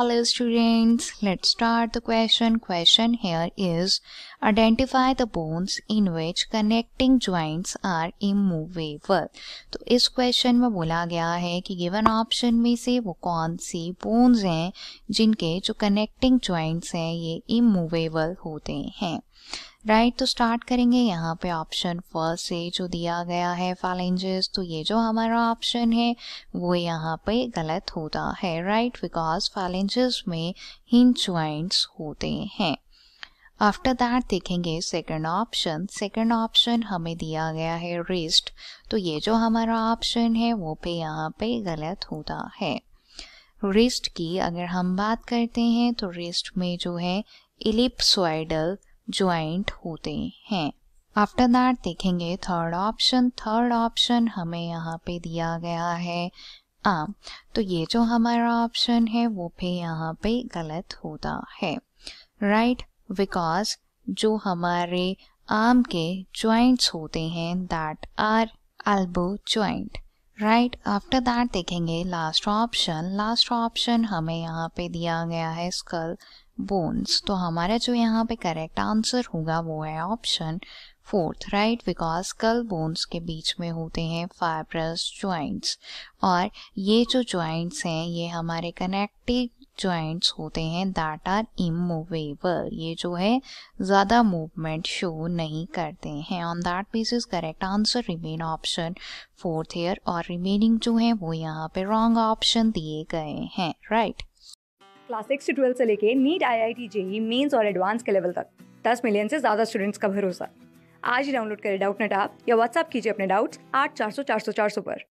Hello students, let's start the question. Question here is identify the bones in which connecting joints are immovable. तो इस question में बोला गया है कि गिवन ऑप्शन में से वो कौन सी बोन्स हैं जिनके जो कनेक्टिंग ज्वाइंट्स हैं ये इमूवेबल होते हैं राइट right, तो स्टार्ट करेंगे यहाँ पे ऑप्शन फर्स्ट से जो दिया गया है फालेंजेस तो ये जो हमारा ऑप्शन है वो यहाँ पे गलत होता है राइट बिकॉज फालेंजेस में हिंज ज्वाइंट्स होते हैं आफ्टर दैट देखेंगे सेकंड ऑप्शन सेकंड ऑप्शन हमें दिया गया है रिस्ट तो ये जो हमारा ऑप्शन है वो पे यहाँ पे गलत होता है रिस्ट की अगर हम बात करते हैं तो रिस्ट में जो है इलिप्सोइडल ज्वाइंट होते हैं आफ्टर दैट देखेंगे थर्ड ऑप्शन थर्ड ऑप्शन हमें यहाँ पे दिया गया है आम हाँ, तो ये जो हमारा ऑप्शन है वो भी यहाँ पे गलत होता है राइट right? बिकॉज जो हमारे आम के ज्वाइंट्स होते हैं that are elbow joint right after that देखेंगे लास्ट ऑप्शन लास्ट ऑप्शन हमें यहाँ पे दिया गया है स्कल बोन्स तो हमारा जो यहाँ पे करेक्ट आंसर होगा वो है option fourth right because skull bones के बीच में होते हैं फाइब्रस ज्वाइंट्स और ये जो ज्वाइंट्स हैं ये हमारे कनेक्टिव जॉइंट्स होते हैं दैट आर इमूवेबल ये जो है ज़्यादा मूवमेंट शो नहीं करते हैं on that basis correct answer remain option fourth year और रिमेनिंग जो है वो यहाँ पे रॉन्ग ऑप्शन दिए गए हैं राइट क्लास सिक्स से ट्वेल्थ से लेके NEET I I T JEE mains और एडवांस के लेवल तक दस मिलियन से ज़्यादा स्टूडेंट्स का भरोसा आज ही डाउनलोड करें डाउट नेट आप या व्हाट्सअप कीजिए अपने डाउट्स आठ चार सौ चार सौ चार सौ पर